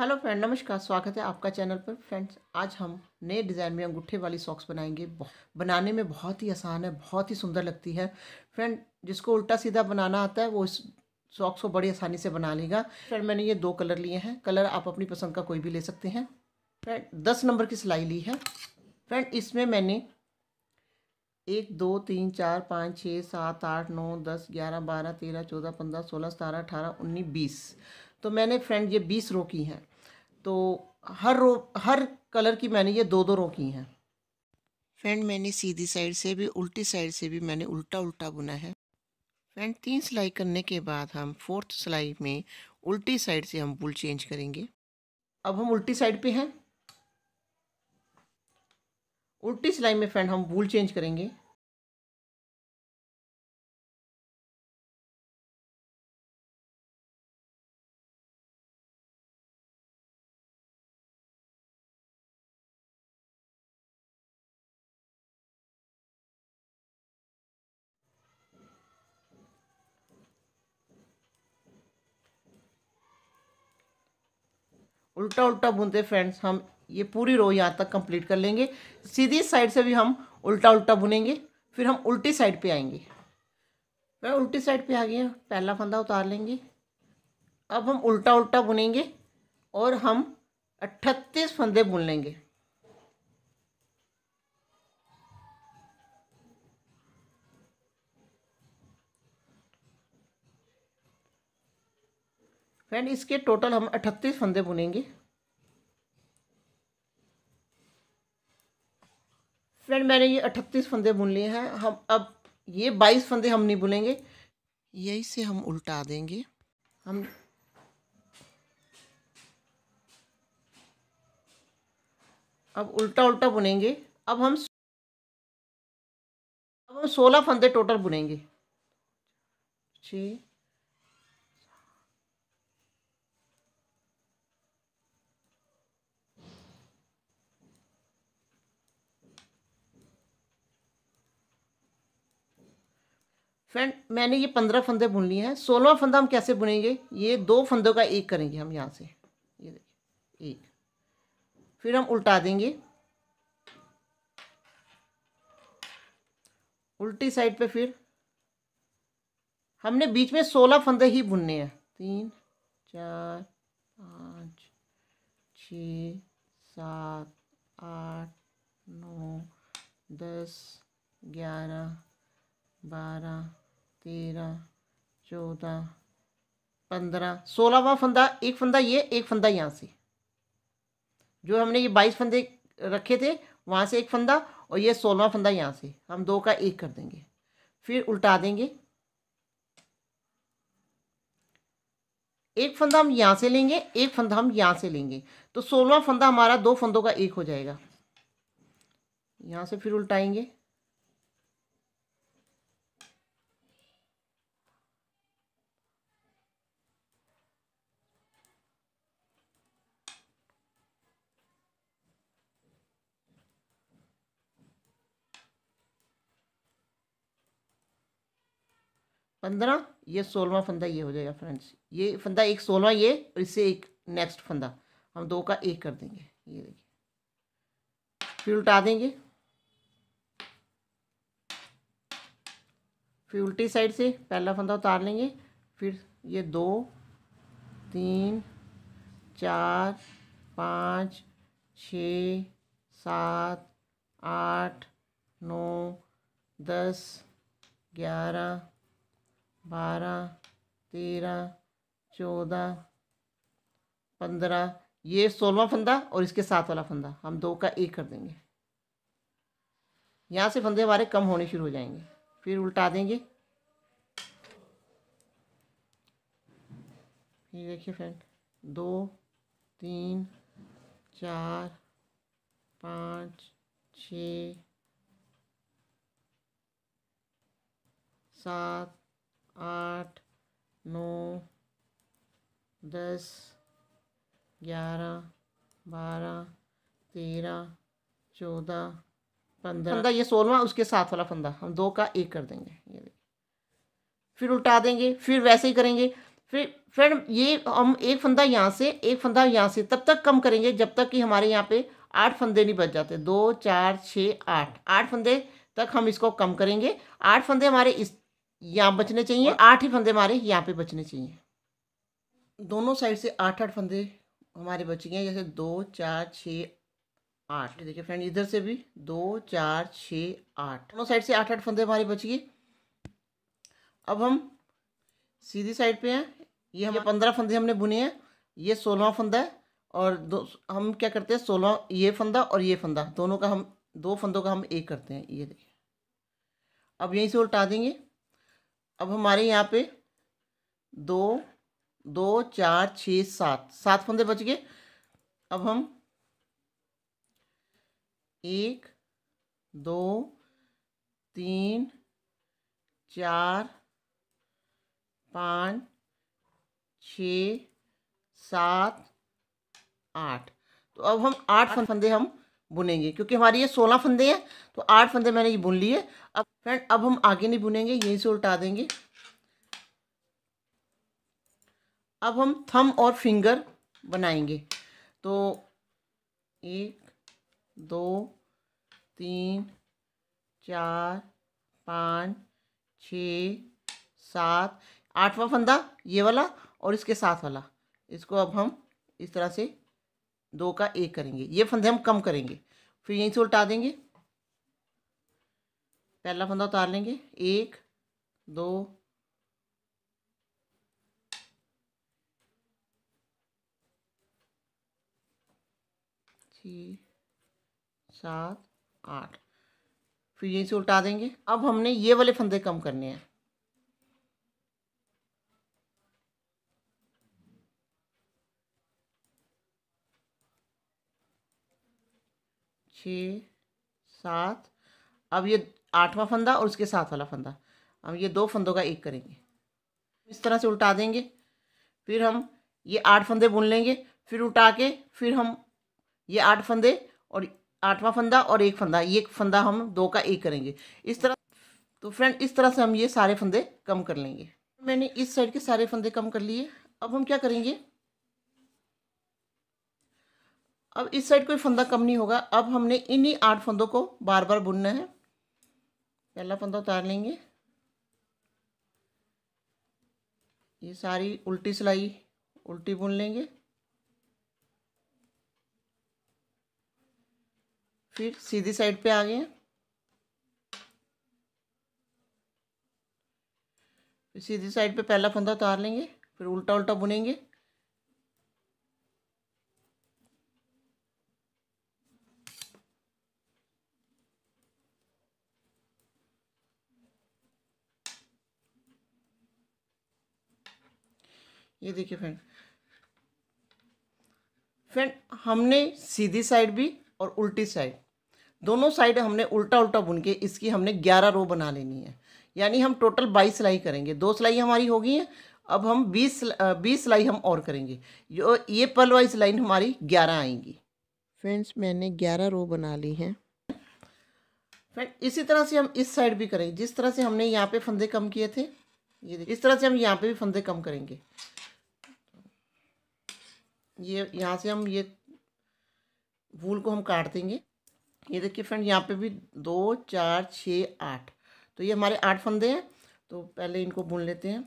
Hello friend नमस्कार स्वागत है आपका चैनल पर फ्रेंड्स आज हम नए डिज़ाइन में अंगूठे वाली सॉक्स बनाएंगे बनाने में बहुत ही आसान है बहुत ही सुंदर लगती है फ्रेंड जिसको उल्टा सीधा बनाना आता है वो इस सॉक्स को बड़ी आसानी से बना लेगा फ्रेंड मैंने ये दो कलर लिए हैं कलर आप अपनी पसंद का कोई भी ले सकते हैं फ्रेंड दस नंबर की सिलाई ली है फ्रेंड इसमें मैंने एक दो तीन चार पाँच छः सात आठ नौ दस ग्यारह बारह तेरह चौदह पंद्रह सोलह सतारह अठारह उन्नीस बीस तो मैंने फ्रेंड ये बीस रो की हैं तो हर रो हर कलर की मैंने ये दो दो रो की हैं फ्रेंड मैंने सीधी साइड से भी उल्टी साइड से भी मैंने उल्टा उल्टा बुना है फ्रेंड तीन सिलाई करने के बाद हम फोर्थ सिलाई में उल्टी साइड से हम बुल चेंज करेंगे अब हम उल्टी साइड पे हैं उल्टी सिलाई में फ्रेंड हम बुल चेंज करेंगे उल्टा उल्टा बुनते फ्रेंड्स हम ये पूरी रो यहाँ तक कंप्लीट कर लेंगे सीधी साइड से भी हम उल्टा उल्टा बुनेंगे फिर हम उल्टी साइड पे आएंगे मैं उल्टी साइड पे आ गया पहला फंदा उतार लेंगे अब हम उल्टा उल्टा बुनेंगे और हम अट्ठतीस फंदे बुन लेंगे फ्रेंड इसके टोटल हम अठतीस फंदे बुनेंगे फ्रेंड मैंने ये अठतीस फंदे बुन लिए हैं हम अब ये बाईस फंदे हम नहीं बुनेंगे यही से हम उल्टा देंगे हम अब उल्टा उल्टा बुनेंगे अब हम अब हम सोलह फंदे टोटल बुनेंगे छः फ्रेंड मैंने ये पंद्रह फंदे बुन लिए हैं सोलहवा फंदा हम कैसे बुनेंगे ये दो फंदों का एक करेंगे हम यहाँ से ये देखिए एक फिर हम उल्टा देंगे उल्टी साइड पे फिर हमने बीच में सोलह फंदे ही बुनने हैं तीन चार पाँच छ सात आठ नौ दस ग्यारह बारह तेरह चौदह पंद्रह सोलहवा फंदा एक फंदा ये एक फंदा यहाँ से जो हमने ये बाईस फंदे रखे थे वहाँ से एक फंदा और ये सोलहवा फंदा यहाँ से हम दो का एक कर देंगे फिर उल्टा देंगे एक फंदा हम यहाँ से लेंगे एक फंदा हम यहाँ से लेंगे तो सोलहवा फंदा हमारा दो फंदों का एक हो जाएगा यहाँ से फिर उल्टाएंगे पंद्रह ये सोलवा फंदा ये हो जाएगा फ्रेंड्स ये फंदा एक सोलवा ये और इससे एक नेक्स्ट फंदा हम दो का एक कर देंगे ये देखिए फिर उल्टा देंगे फिर उल्टी साइड से पहला फंदा उतार लेंगे फिर ये दो तीन चार पाँच छ सात आठ नौ दस ग्यारह बारह तेरह चौदह पंद्रह ये सोलवा फंदा और इसके साथ वाला फंदा हम दो का एक कर देंगे यहाँ से फंदे हमारे कम होने शुरू हो जाएंगे फिर उल्टा देंगे ये देखिए फ्रेंड दो तीन चार पाँच छत आठ नौ दस ग्यारह बारह तेरह चौदह पंद्रह फंदा ये सोलवा उसके साथ वाला फंदा हम दो का एक कर देंगे ये फिर उल्टा देंगे फिर वैसे ही करेंगे फिर फ्रेंड ये हम एक फंदा यहाँ से एक फंदा यहाँ से तब तक कम करेंगे जब तक कि हमारे यहाँ पे आठ फंदे नहीं बच जाते दो चार छः आठ आठ फंदे तक हम इसको कम करेंगे आठ फंदे हमारे इस यहाँ बचने चाहिए आठ ही फंदे हमारे यहाँ पे बचने चाहिए दोनों साइड से आठ आठ फंदे हमारे बच गए जैसे दो चार छः आठ देखिए फ्रेंड इधर से भी दो चार छः आठ दोनों साइड से आठ आठ फंदे हमारे बच गए अब हम सीधी साइड पे हैं ये हम पंद्रह फंदे हमने बुने हैं ये सोलहवा फंदा है और दो हम क्या करते हैं सोलह ये फंदा और ये फंदा दोनों का हम दो फंदों का हम एक करते हैं ये देखिए अब यहीं से उल्टा देंगे अब हमारे यहाँ पे दो दो चार छ सात सात फंदे बच गए अब हम एक दो तीन चार पाँच छ सात आठ तो अब हम आठ फंदे हम बुनेंगे क्योंकि हमारे ये सोलह फंदे हैं तो आठ फंदे मैंने ये बुन लिए अब फ्रेंड अब हम आगे नहीं बुनेंगे यहीं से उल्टा देंगे अब हम थम और फिंगर बनाएंगे तो एक दो तीन चार पाँच छ सात आठवां फंदा ये वाला और इसके साथ वाला इसको अब हम इस तरह से दो का एक करेंगे ये फंदे हम कम करेंगे फिर यहीं से उल्टा देंगे पहला फंदा उतार लेंगे एक दो सात आठ फिर यहीं से उल्टा देंगे अब हमने ये वाले फंदे कम करने हैं छ सात अब ये आठवां फंदा और उसके साथ वाला फंदा हम ये दो फंदों का एक करेंगे इस तरह से उल्टा देंगे फिर हम ये आठ फंदे बुन लेंगे फिर उठा के फिर हम ये आठ फंदे और आठवां फंदा और एक फंदा ये फंदा हम दो का एक करेंगे इस तरह तो फ्रेंड इस तरह से हम ये सारे फंदे कम कर लेंगे मैंने इस साइड के सारे फंदे कम कर लिए अब हम क्या करेंगे अब इस साइड कोई फंदा कम नहीं होगा अब हमने इन्हीं आठ फंदों को बार बार बुनना है पहला फंदा उतार लेंगे ये सारी उल्टी सिलाई उल्टी बुन लेंगे फिर सीधी साइड पे आ गए फिर सीधी साइड पे पहला फंदा उतार लेंगे फिर उल्टा उल्टा बुनेंगे ये देखिए फ्रेंड फ्रेंड हमने सीधी साइड भी और उल्टी साइड दोनों साइड हमने उल्टा उल्टा बुन के इसकी हमने ग्यारह रो बना लेनी है यानी हम टोटल बाईस सिलाई करेंगे दो सिलाई हमारी हो गई है अब हम बीस बीस सिलाई हम और करेंगे जो ये पल वाइज लाइन हमारी ग्यारह आएंगी फ्रेंड्स मैंने ग्यारह रो बना ली हैं फ्रेंड इसी तरह से हम इस साइड भी करेंगे जिस तरह से हमने यहाँ पे फंदे कम किए थे ये इस तरह से हम यहाँ पे भी फंदे कम करेंगे ये यहाँ से हम ये वूल को हम काट देंगे ये देखिए फ्रेंड यहाँ पे भी दो चार छः आठ तो ये हमारे आठ फंदे हैं तो पहले इनको बुन लेते हैं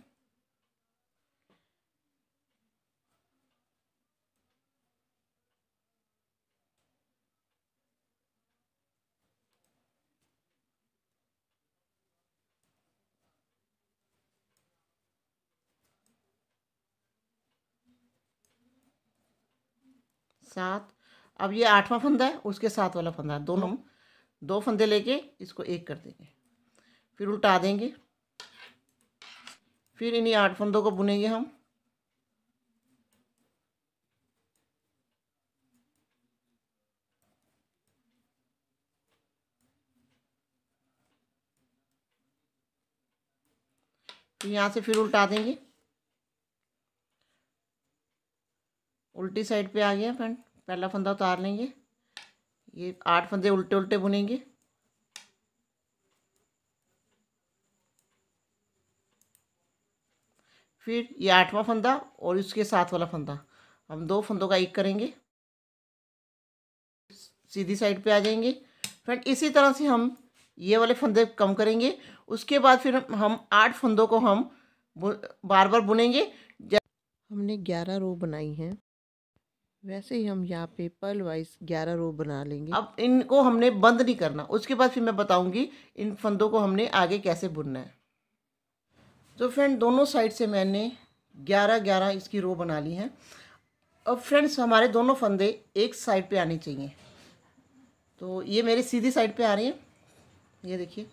सात अब ये आठवां फंदा है उसके साथ वाला फंदा है दोनों हम्म। दो फंदे लेके इसको एक कर देंगे फिर उल्टा देंगे फिर इन्हीं आठ फंदों को बुनेंगे हम यहाँ से फिर उल्टा देंगे उल्टी साइड पे आ गया फ्रेंड पहला फंदा उतार लेंगे ये आठ फंदे उल्टे उल्टे बुनेंगे फिर ये आठवां फंदा और इसके साथ वाला फंदा हम दो फंदों का एक करेंगे सीधी साइड पे आ जाएंगे फ्रेंड इसी तरह से हम ये वाले फंदे कम करेंगे उसके बाद फिर हम आठ फंदों को हम बार बार बुनेंगे हमने ग्यारह रो बनाई हैं वैसे ही हम यहाँ पे पर्ल वाइज ग्यारह रो बना लेंगे अब इनको हमने बंद नहीं करना उसके बाद फिर मैं बताऊँगी इन फंदों को हमने आगे कैसे बुनना है तो फ्रेंड दोनों साइड से मैंने ग्यारह ग्यारह इसकी रो बना ली है अब फ्रेंड्स हमारे दोनों फंदे एक साइड पे आने चाहिए तो ये मेरे सीधी साइड पे आ रहे हैं ये देखिए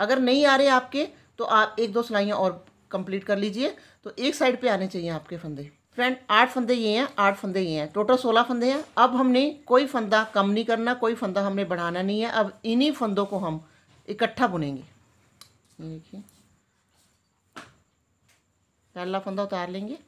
अगर नहीं आ रहे आपके तो आप एक दो सिलाइयाँ और कंप्लीट कर लीजिए तो एक साइड पे आने चाहिए आपके फंदे फ्रेंड आठ फंदे ये हैं आठ फंदे ये हैं टोटल सोलह फंदे हैं अब हमने कोई फंदा कम नहीं करना कोई फंदा हमने बढ़ाना नहीं है अब इन्हीं फंदों को हम इकट्ठा बुनेंगे ये देखिए पहला फंदा उतार लेंगे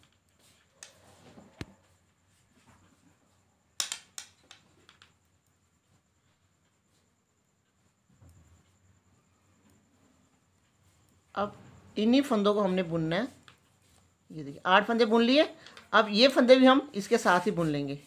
अब इन्हीं फंदों को हमने बुनना है ये देखिए आठ फंदे बुन लिए अब ये फंदे भी हम इसके साथ ही बुन लेंगे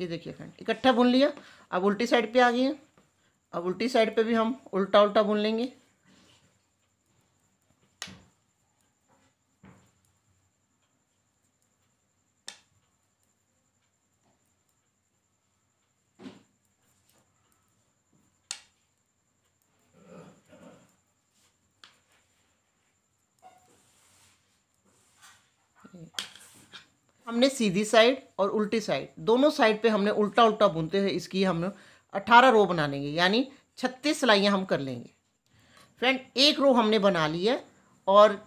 ये देखिए फ्रेंड इकट्ठा बुन लिया अब उल्टी साइड पे आ गए अब उल्टी साइड पे भी हम उल्टा उल्टा बुन लेंगे हमने सीधी साइड और उल्टी साइड दोनों साइड पे हमने उल्टा उल्टा बुनते हुए इसकी हम अठारह रो बना लेंगे यानी छत्तीस सिलाइयाँ हम कर लेंगे फ्रेंड एक रो हमने बना ली है और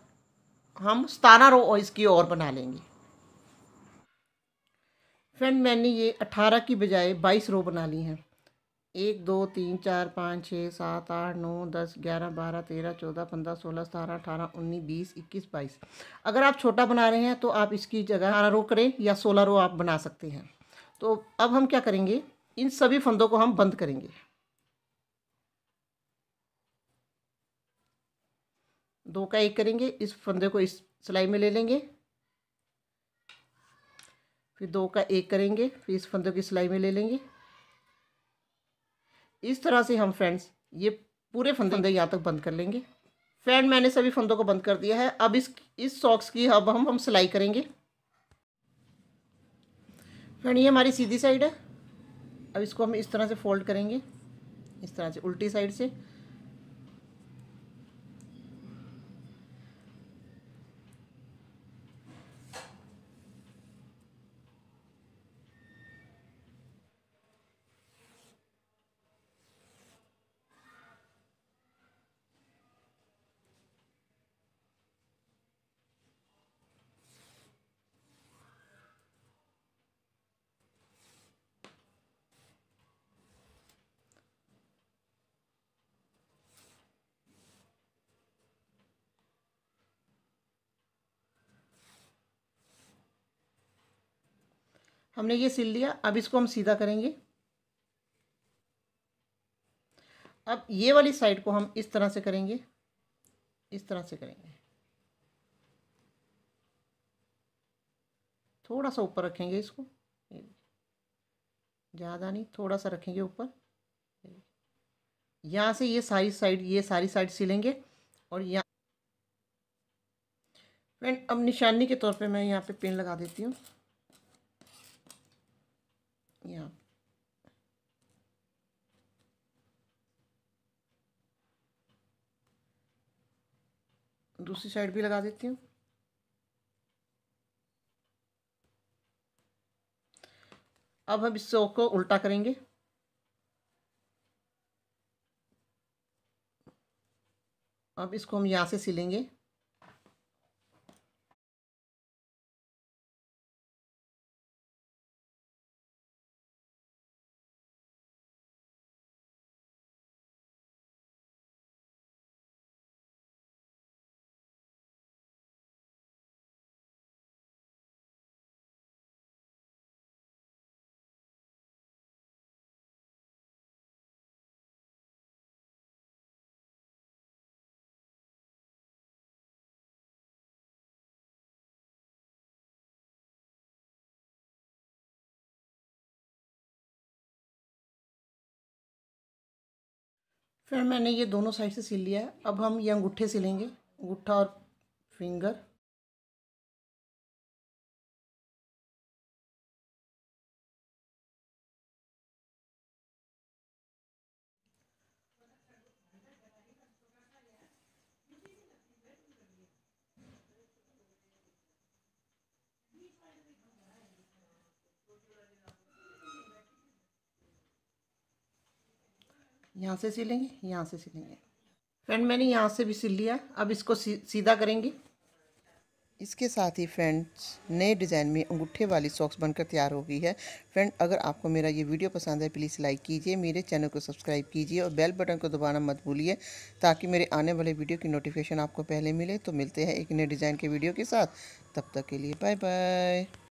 हम सतारह रो और इसकी और बना लेंगे फ्रेंड मैंने ये अठारह की बजाय बाईस रो बना ली हैं एक दो तीन चार पाँच छः सात आठ नौ दस ग्यारह बारह तेरह चौदह पंद्रह सोलह सतारह अठारह उन्नीस बीस इक्कीस बाईस अगर आप छोटा बना रहे हैं तो आप इसकी जगह अठारह रो करें या सोलह रो आप बना सकते हैं तो अब हम क्या करेंगे इन सभी फंदों को हम बंद करेंगे दो का एक करेंगे इस फंदे को इस सिलाई में ले लेंगे फिर दो का एक करेंगे फिर इस फंदे की सिलाई में ले लेंगे इस तरह से हम फ्रेंड्स ये पूरे फंदे यहाँ तक बंद कर लेंगे फ्रेंड मैंने सभी फंदों को बंद कर दिया है अब इस इस सॉक्स की अब हम हम सिलाई करेंगे फ्रेंड ये हमारी सीधी साइड है अब इसको हम इस तरह से फोल्ड करेंगे इस तरह से उल्टी साइड से हमने ये सिल लिया अब इसको हम सीधा करेंगे अब ये वाली साइड को हम इस तरह से करेंगे इस तरह से करेंगे थोड़ा सा ऊपर रखेंगे इसको ज़्यादा नहीं थोड़ा सा रखेंगे ऊपर यहाँ से ये सारी साइड ये सारी साइड सिलेंगे और यहाँ फ्रेंड अब निशानी के तौर पे मैं यहाँ पे पेन लगा देती हूँ Yeah. दूसरी साइड भी लगा देती हूँ अब हम इस चौक को उल्टा करेंगे अब इसको हम यहाँ से सिलेंगे फिर मैंने ये दोनों साइड से सिल लिया है अब हम ये अंगूठे सिलेंगे अंगूठा और फिंगर यहाँ से सिलेंगे यहाँ से सिलेंगे फ्रेंड मैंने यहाँ से भी सिल लिया अब इसको सीधा करेंगे इसके साथ ही फ्रेंड्स नए डिज़ाइन में अंगूठे वाली सॉक्स बनकर तैयार हो गई है फ्रेंड अगर आपको मेरा ये वीडियो पसंद है प्लीज़ लाइक कीजिए मेरे चैनल को सब्सक्राइब कीजिए और बेल बटन को दबाना मत भूलिए ताकि मेरे आने वाले वीडियो की नोटिफिकेशन आपको पहले मिले तो मिलते हैं एक नए डिज़ाइन के वीडियो के साथ तब तक के लिए बाय बाय